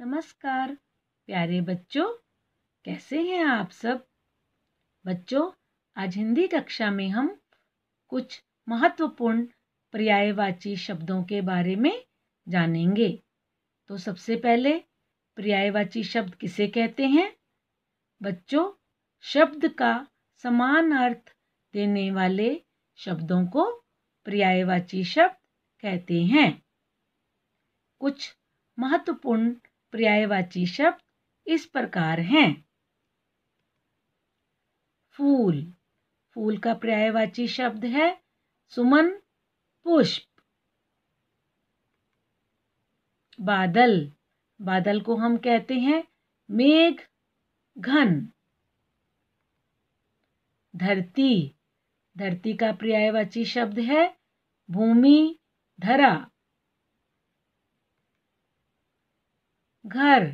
नमस्कार प्यारे बच्चों कैसे हैं आप सब बच्चों आज हिंदी कक्षा में हम कुछ महत्वपूर्ण पर्यायवाची शब्दों के बारे में जानेंगे तो सबसे पहले पर्यायवाची शब्द किसे कहते हैं बच्चों शब्द का समान अर्थ देने वाले शब्दों को पर्यायवाची शब्द कहते हैं कुछ महत्वपूर्ण पर्यायवाची शब्द इस प्रकार हैं फूल फूल का पर्यायवाची शब्द है सुमन पुष्प बादल बादल को हम कहते हैं मेघ घन धरती धरती का पर्यायवाची शब्द है भूमि धरा घर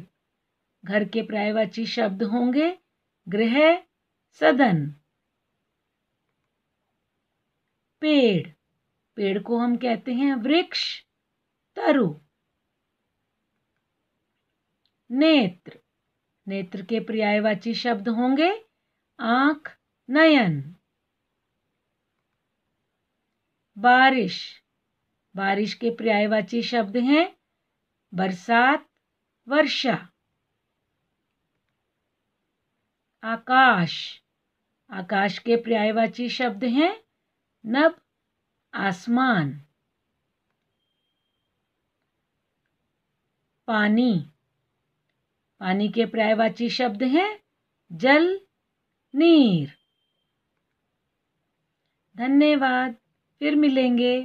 घर के प्रायवाची शब्द होंगे गृह सदन पेड़ पेड़ को हम कहते हैं वृक्ष तरु नेत्र नेत्र के पर्यायवाची शब्द होंगे आंख नयन बारिश बारिश के पर्यायवाची शब्द हैं बरसात वर्षा आकाश आकाश के पर्यायवाची शब्द हैं नभ आसमान पानी पानी के पर्यायवाची शब्द हैं जल नीर धन्यवाद फिर मिलेंगे